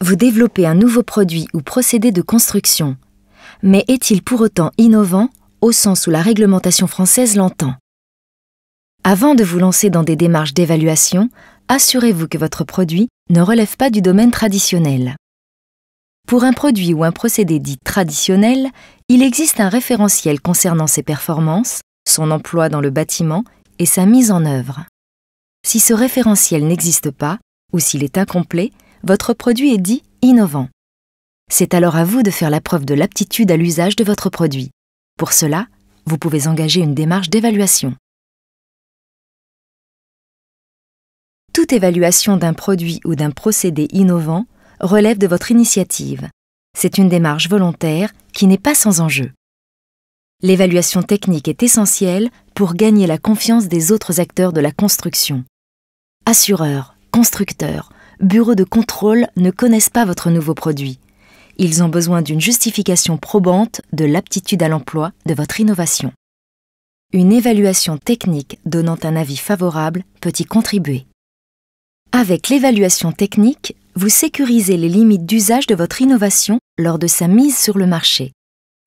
Vous développez un nouveau produit ou procédé de construction. Mais est-il pour autant innovant au sens où la réglementation française l'entend Avant de vous lancer dans des démarches d'évaluation, assurez-vous que votre produit ne relève pas du domaine traditionnel. Pour un produit ou un procédé dit traditionnel, il existe un référentiel concernant ses performances, son emploi dans le bâtiment et sa mise en œuvre. Si ce référentiel n'existe pas, ou s'il est incomplet, votre produit est dit innovant. C'est alors à vous de faire la preuve de l'aptitude à l'usage de votre produit. Pour cela, vous pouvez engager une démarche d'évaluation. Toute évaluation d'un produit ou d'un procédé innovant relève de votre initiative. C'est une démarche volontaire qui n'est pas sans enjeu. L'évaluation technique est essentielle pour gagner la confiance des autres acteurs de la construction. Assureurs, constructeurs, bureaux de contrôle ne connaissent pas votre nouveau produit. Ils ont besoin d'une justification probante de l'aptitude à l'emploi de votre innovation. Une évaluation technique donnant un avis favorable peut y contribuer. Avec l'évaluation technique, vous sécurisez les limites d'usage de votre innovation lors de sa mise sur le marché.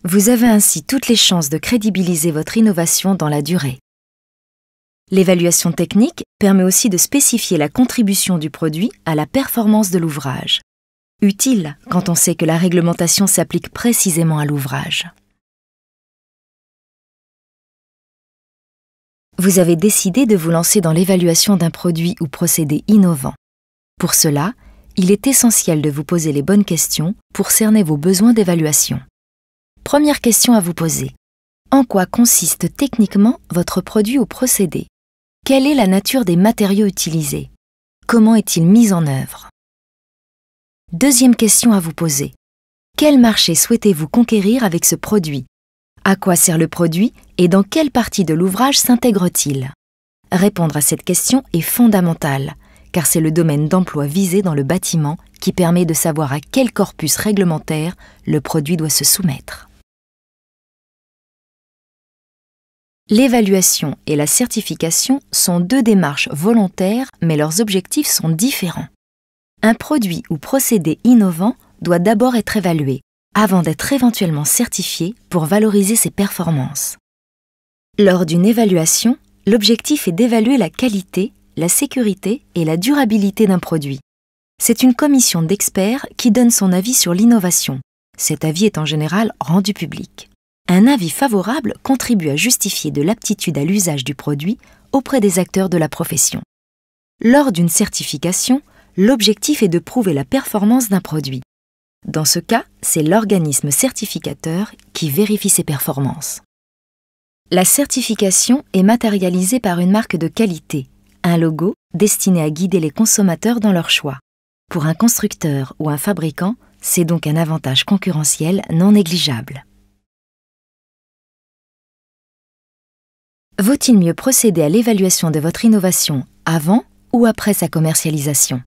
Vous avez ainsi toutes les chances de crédibiliser votre innovation dans la durée. L'évaluation technique permet aussi de spécifier la contribution du produit à la performance de l'ouvrage. Utile quand on sait que la réglementation s'applique précisément à l'ouvrage. Vous avez décidé de vous lancer dans l'évaluation d'un produit ou procédé innovant. Pour cela, il est essentiel de vous poser les bonnes questions pour cerner vos besoins d'évaluation. Première question à vous poser. En quoi consiste techniquement votre produit ou procédé quelle est la nature des matériaux utilisés Comment est-il mis en œuvre Deuxième question à vous poser. Quel marché souhaitez-vous conquérir avec ce produit À quoi sert le produit et dans quelle partie de l'ouvrage s'intègre-t-il Répondre à cette question est fondamental, car c'est le domaine d'emploi visé dans le bâtiment qui permet de savoir à quel corpus réglementaire le produit doit se soumettre. L'évaluation et la certification sont deux démarches volontaires, mais leurs objectifs sont différents. Un produit ou procédé innovant doit d'abord être évalué, avant d'être éventuellement certifié pour valoriser ses performances. Lors d'une évaluation, l'objectif est d'évaluer la qualité, la sécurité et la durabilité d'un produit. C'est une commission d'experts qui donne son avis sur l'innovation. Cet avis est en général rendu public un avis favorable contribue à justifier de l'aptitude à l'usage du produit auprès des acteurs de la profession. Lors d'une certification, l'objectif est de prouver la performance d'un produit. Dans ce cas, c'est l'organisme certificateur qui vérifie ses performances. La certification est matérialisée par une marque de qualité, un logo destiné à guider les consommateurs dans leur choix. Pour un constructeur ou un fabricant, c'est donc un avantage concurrentiel non négligeable. vaut-il mieux procéder à l'évaluation de votre innovation avant ou après sa commercialisation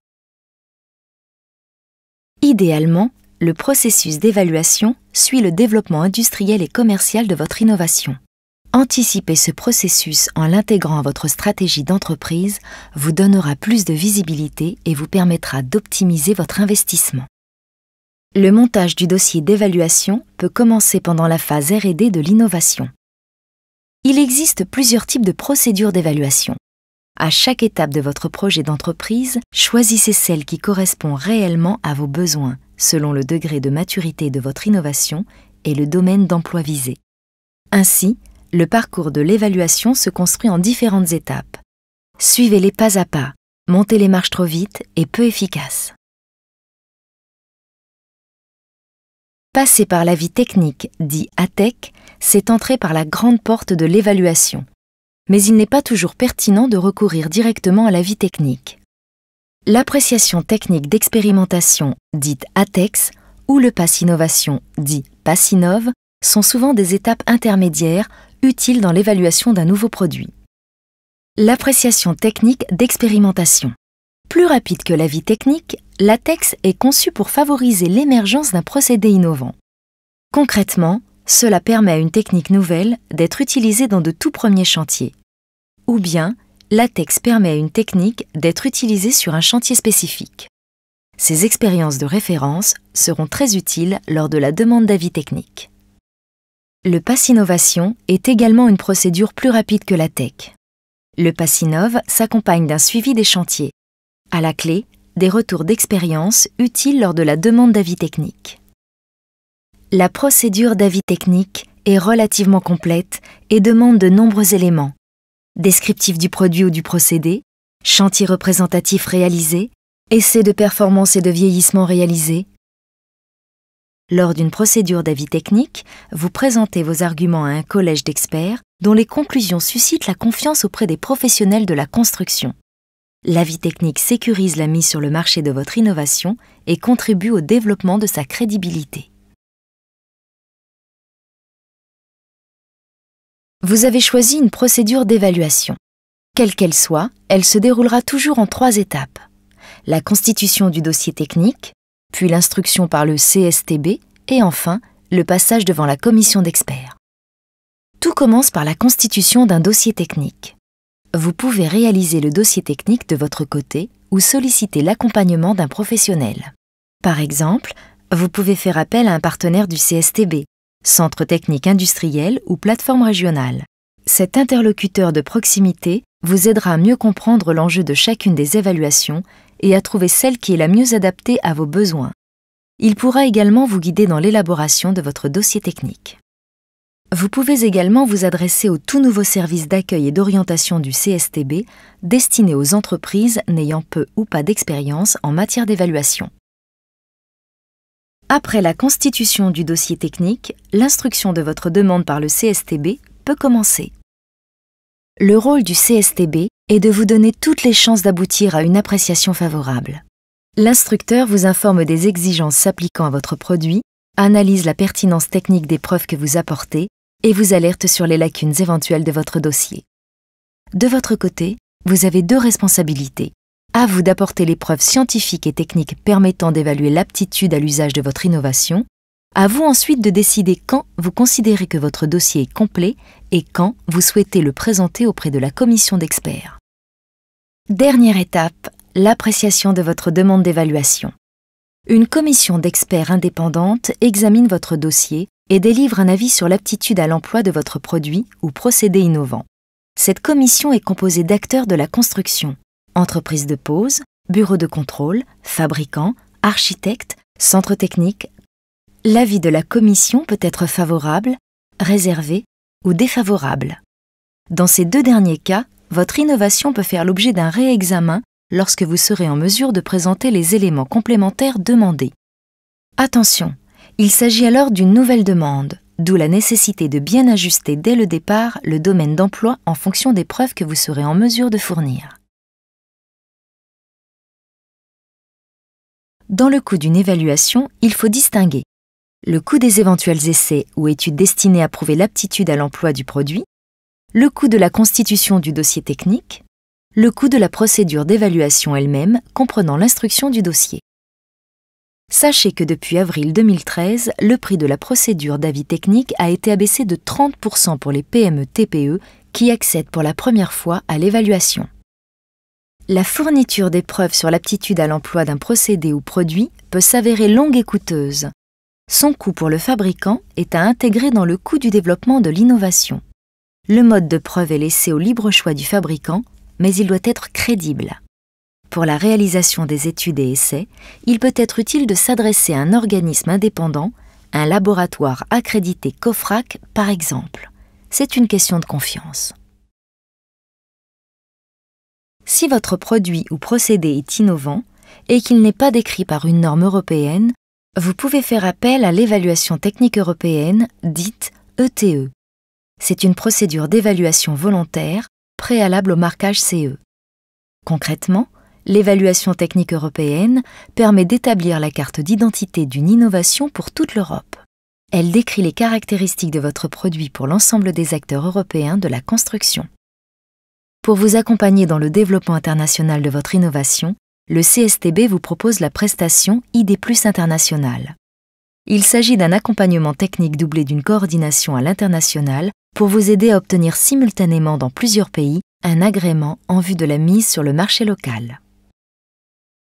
Idéalement, le processus d'évaluation suit le développement industriel et commercial de votre innovation. Anticiper ce processus en l'intégrant à votre stratégie d'entreprise vous donnera plus de visibilité et vous permettra d'optimiser votre investissement. Le montage du dossier d'évaluation peut commencer pendant la phase RD de l'innovation. Il existe plusieurs types de procédures d'évaluation. À chaque étape de votre projet d'entreprise, choisissez celle qui correspond réellement à vos besoins, selon le degré de maturité de votre innovation et le domaine d'emploi visé. Ainsi, le parcours de l'évaluation se construit en différentes étapes. Suivez-les pas à pas, montez les marches trop vite et peu efficaces. Passer par la vie technique, dit ATEC, c'est entrer par la grande porte de l'évaluation. Mais il n'est pas toujours pertinent de recourir directement à la vie technique. L'appréciation technique d'expérimentation, dite ATEX, ou le pass innovation, dit PASSINOV, sont souvent des étapes intermédiaires utiles dans l'évaluation d'un nouveau produit. L'appréciation technique d'expérimentation. Plus rapide que l'avis technique, LaTeX est conçu pour favoriser l'émergence d'un procédé innovant. Concrètement, cela permet à une technique nouvelle d'être utilisée dans de tout premiers chantiers. Ou bien, LaTeX permet à une technique d'être utilisée sur un chantier spécifique. Ces expériences de référence seront très utiles lors de la demande d'avis technique. Le Pass Innovation est également une procédure plus rapide que la e Le Pass Innov s'accompagne d'un suivi des chantiers. À la clé, des retours d'expérience utiles lors de la demande d'avis technique. La procédure d'avis technique est relativement complète et demande de nombreux éléments. Descriptif du produit ou du procédé, chantier représentatif réalisé, essai de performance et de vieillissement réalisé. Lors d'une procédure d'avis technique, vous présentez vos arguments à un collège d'experts dont les conclusions suscitent la confiance auprès des professionnels de la construction. L'avis technique sécurise la mise sur le marché de votre innovation et contribue au développement de sa crédibilité. Vous avez choisi une procédure d'évaluation. Quelle qu'elle soit, elle se déroulera toujours en trois étapes. La constitution du dossier technique, puis l'instruction par le CSTB et enfin le passage devant la commission d'experts. Tout commence par la constitution d'un dossier technique vous pouvez réaliser le dossier technique de votre côté ou solliciter l'accompagnement d'un professionnel. Par exemple, vous pouvez faire appel à un partenaire du CSTB, Centre technique industriel ou plateforme régionale. Cet interlocuteur de proximité vous aidera à mieux comprendre l'enjeu de chacune des évaluations et à trouver celle qui est la mieux adaptée à vos besoins. Il pourra également vous guider dans l'élaboration de votre dossier technique. Vous pouvez également vous adresser au tout nouveau service d'accueil et d'orientation du CSTB destiné aux entreprises n'ayant peu ou pas d'expérience en matière d'évaluation. Après la constitution du dossier technique, l'instruction de votre demande par le CSTB peut commencer. Le rôle du CSTB est de vous donner toutes les chances d'aboutir à une appréciation favorable. L'instructeur vous informe des exigences s'appliquant à votre produit, analyse la pertinence technique des preuves que vous apportez et vous alerte sur les lacunes éventuelles de votre dossier. De votre côté, vous avez deux responsabilités. À vous d'apporter les preuves scientifiques et techniques permettant d'évaluer l'aptitude à l'usage de votre innovation. À vous ensuite de décider quand vous considérez que votre dossier est complet et quand vous souhaitez le présenter auprès de la commission d'experts. Dernière étape, l'appréciation de votre demande d'évaluation. Une commission d'experts indépendante examine votre dossier et délivre un avis sur l'aptitude à l'emploi de votre produit ou procédé innovant. Cette commission est composée d'acteurs de la construction, entreprises de pose, bureaux de contrôle, fabricants, architectes, centres techniques. L'avis de la commission peut être favorable, réservé ou défavorable. Dans ces deux derniers cas, votre innovation peut faire l'objet d'un réexamen lorsque vous serez en mesure de présenter les éléments complémentaires demandés. Attention, il s'agit alors d'une nouvelle demande, d'où la nécessité de bien ajuster dès le départ le domaine d'emploi en fonction des preuves que vous serez en mesure de fournir. Dans le coût d'une évaluation, il faut distinguer le coût des éventuels essais ou études destinées à prouver l'aptitude à l'emploi du produit, le coût de la constitution du dossier technique, le coût de la procédure d'évaluation elle-même comprenant l'instruction du dossier. Sachez que depuis avril 2013, le prix de la procédure d'avis technique a été abaissé de 30% pour les PME TPE qui accèdent pour la première fois à l'évaluation. La fourniture des preuves sur l'aptitude à l'emploi d'un procédé ou produit peut s'avérer longue et coûteuse. Son coût pour le fabricant est à intégrer dans le coût du développement de l'innovation. Le mode de preuve est laissé au libre choix du fabricant, mais il doit être crédible pour la réalisation des études et essais, il peut être utile de s'adresser à un organisme indépendant, un laboratoire accrédité COFRAC par exemple. C'est une question de confiance. Si votre produit ou procédé est innovant et qu'il n'est pas décrit par une norme européenne, vous pouvez faire appel à l'évaluation technique européenne, dite ETE. E. C'est une procédure d'évaluation volontaire préalable au marquage CE. Concrètement, L'évaluation technique européenne permet d'établir la carte d'identité d'une innovation pour toute l'Europe. Elle décrit les caractéristiques de votre produit pour l'ensemble des acteurs européens de la construction. Pour vous accompagner dans le développement international de votre innovation, le CSTB vous propose la prestation ID Plus International. Il s'agit d'un accompagnement technique doublé d'une coordination à l'international pour vous aider à obtenir simultanément dans plusieurs pays un agrément en vue de la mise sur le marché local.